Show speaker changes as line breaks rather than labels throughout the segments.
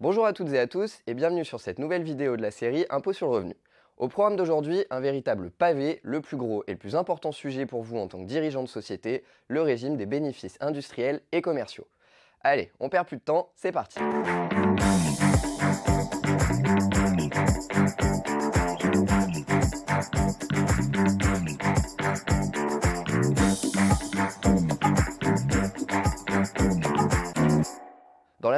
Bonjour à toutes et à tous et bienvenue sur cette nouvelle vidéo de la série Impôt sur le revenu. Au programme d'aujourd'hui, un véritable pavé, le plus gros et le plus important sujet pour vous en tant que dirigeant de société, le régime des bénéfices industriels et commerciaux. Allez, on perd plus de temps, c'est parti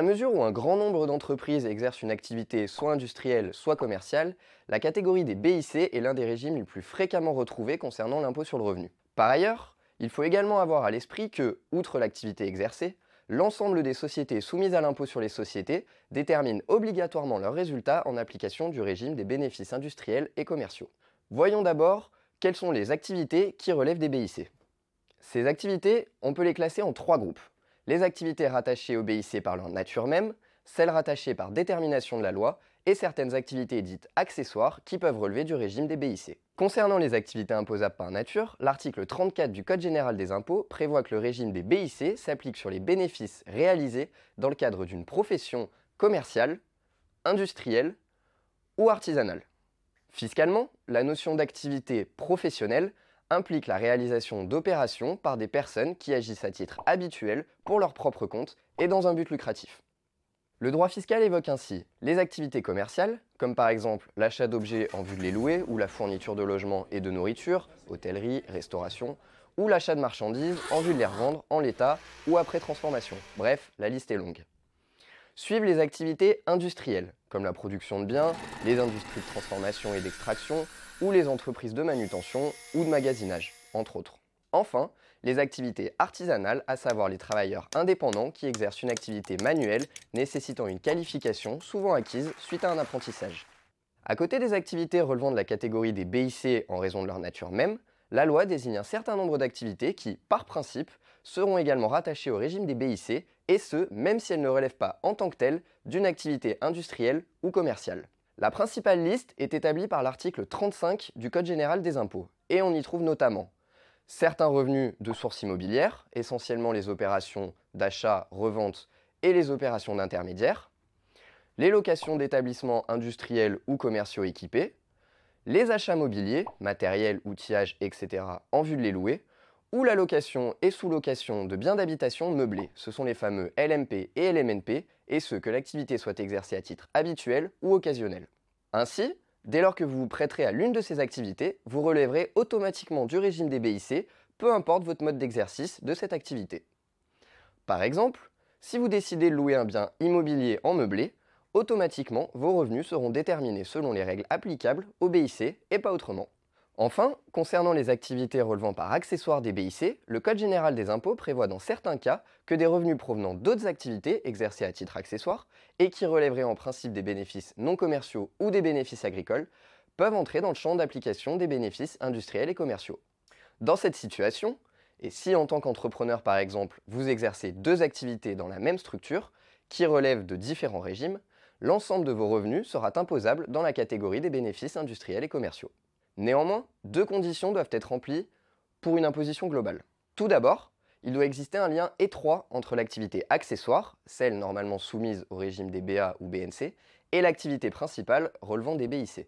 À mesure où un grand nombre d'entreprises exercent une activité soit industrielle, soit commerciale, la catégorie des BIC est l'un des régimes les plus fréquemment retrouvés concernant l'impôt sur le revenu. Par ailleurs, il faut également avoir à l'esprit que, outre l'activité exercée, l'ensemble des sociétés soumises à l'impôt sur les sociétés déterminent obligatoirement leurs résultats en application du régime des bénéfices industriels et commerciaux. Voyons d'abord quelles sont les activités qui relèvent des BIC. Ces activités, on peut les classer en trois groupes les activités rattachées au BIC par leur nature même, celles rattachées par détermination de la loi et certaines activités dites accessoires qui peuvent relever du régime des BIC. Concernant les activités imposables par nature, l'article 34 du Code général des impôts prévoit que le régime des BIC s'applique sur les bénéfices réalisés dans le cadre d'une profession commerciale, industrielle ou artisanale. Fiscalement, la notion d'activité professionnelle implique la réalisation d'opérations par des personnes qui agissent à titre habituel pour leur propre compte et dans un but lucratif. Le droit fiscal évoque ainsi les activités commerciales, comme par exemple l'achat d'objets en vue de les louer ou la fourniture de logements et de nourriture, hôtellerie, restauration, ou l'achat de marchandises en vue de les revendre en l'état ou après transformation. Bref, la liste est longue. Suivent les activités industrielles, comme la production de biens, les industries de transformation et d'extraction, ou les entreprises de manutention ou de magasinage, entre autres. Enfin, les activités artisanales, à savoir les travailleurs indépendants qui exercent une activité manuelle nécessitant une qualification souvent acquise suite à un apprentissage. À côté des activités relevant de la catégorie des BIC en raison de leur nature même, la loi désigne un certain nombre d'activités qui, par principe, seront également rattachées au régime des BIC, et ce, même si elles ne relèvent pas en tant que telles d'une activité industrielle ou commerciale. La principale liste est établie par l'article 35 du Code général des impôts, et on y trouve notamment certains revenus de source immobilière, essentiellement les opérations d'achat, revente et les opérations d'intermédiaires, les locations d'établissements industriels ou commerciaux équipés, les achats mobiliers, matériels, outillages, etc., en vue de les louer, ou la location et sous-location de biens d'habitation meublés. Ce sont les fameux LMP et LMNP, et ce que l'activité soit exercée à titre habituel ou occasionnel. Ainsi, dès lors que vous vous prêterez à l'une de ces activités, vous relèverez automatiquement du régime des BIC, peu importe votre mode d'exercice de cette activité. Par exemple, si vous décidez de louer un bien immobilier en meublé, automatiquement vos revenus seront déterminés selon les règles applicables au BIC et pas autrement. Enfin, concernant les activités relevant par accessoire des BIC, le Code général des impôts prévoit dans certains cas que des revenus provenant d'autres activités exercées à titre accessoire et qui relèveraient en principe des bénéfices non commerciaux ou des bénéfices agricoles peuvent entrer dans le champ d'application des bénéfices industriels et commerciaux. Dans cette situation, et si en tant qu'entrepreneur par exemple, vous exercez deux activités dans la même structure, qui relèvent de différents régimes, l'ensemble de vos revenus sera imposable dans la catégorie des bénéfices industriels et commerciaux. Néanmoins, deux conditions doivent être remplies pour une imposition globale. Tout d'abord, il doit exister un lien étroit entre l'activité accessoire, celle normalement soumise au régime des BA ou BNC, et l'activité principale relevant des BIC.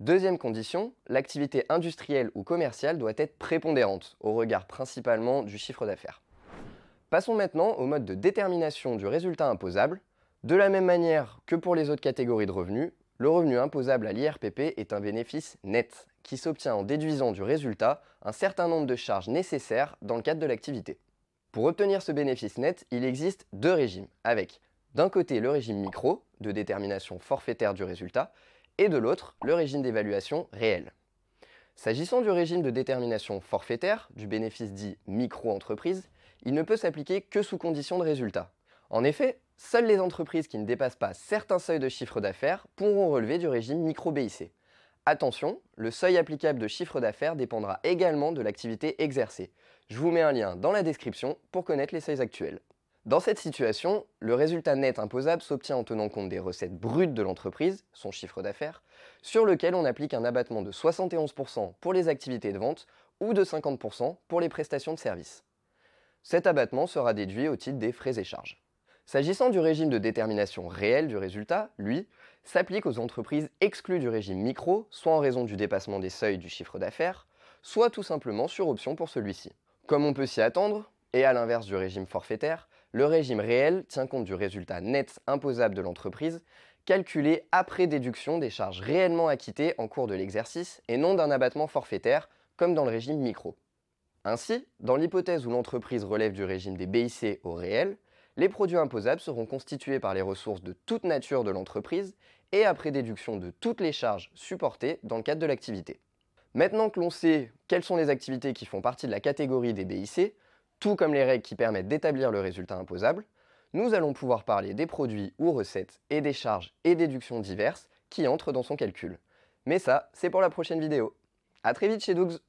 Deuxième condition, l'activité industrielle ou commerciale doit être prépondérante, au regard principalement du chiffre d'affaires. Passons maintenant au mode de détermination du résultat imposable. De la même manière que pour les autres catégories de revenus, le revenu imposable à l'IRPP est un bénéfice net qui s'obtient en déduisant du résultat un certain nombre de charges nécessaires dans le cadre de l'activité. Pour obtenir ce bénéfice net, il existe deux régimes, avec d'un côté le régime micro, de détermination forfaitaire du résultat, et de l'autre le régime d'évaluation réelle. S'agissant du régime de détermination forfaitaire, du bénéfice dit micro-entreprise, il ne peut s'appliquer que sous condition de résultat. En effet, Seules les entreprises qui ne dépassent pas certains seuils de chiffre d'affaires pourront relever du régime micro-BIC. Attention, le seuil applicable de chiffre d'affaires dépendra également de l'activité exercée. Je vous mets un lien dans la description pour connaître les seuils actuels. Dans cette situation, le résultat net imposable s'obtient en tenant compte des recettes brutes de l'entreprise, son chiffre d'affaires, sur lequel on applique un abattement de 71% pour les activités de vente ou de 50% pour les prestations de services. Cet abattement sera déduit au titre des frais et charges. S'agissant du régime de détermination réelle du résultat, lui, s'applique aux entreprises exclues du régime micro, soit en raison du dépassement des seuils du chiffre d'affaires, soit tout simplement sur option pour celui-ci. Comme on peut s'y attendre, et à l'inverse du régime forfaitaire, le régime réel tient compte du résultat net imposable de l'entreprise, calculé après déduction des charges réellement acquittées en cours de l'exercice et non d'un abattement forfaitaire, comme dans le régime micro. Ainsi, dans l'hypothèse où l'entreprise relève du régime des BIC au réel, les produits imposables seront constitués par les ressources de toute nature de l'entreprise et après déduction de toutes les charges supportées dans le cadre de l'activité. Maintenant que l'on sait quelles sont les activités qui font partie de la catégorie des BIC, tout comme les règles qui permettent d'établir le résultat imposable, nous allons pouvoir parler des produits ou recettes et des charges et déductions diverses qui entrent dans son calcul. Mais ça, c'est pour la prochaine vidéo. A très vite chez Dougs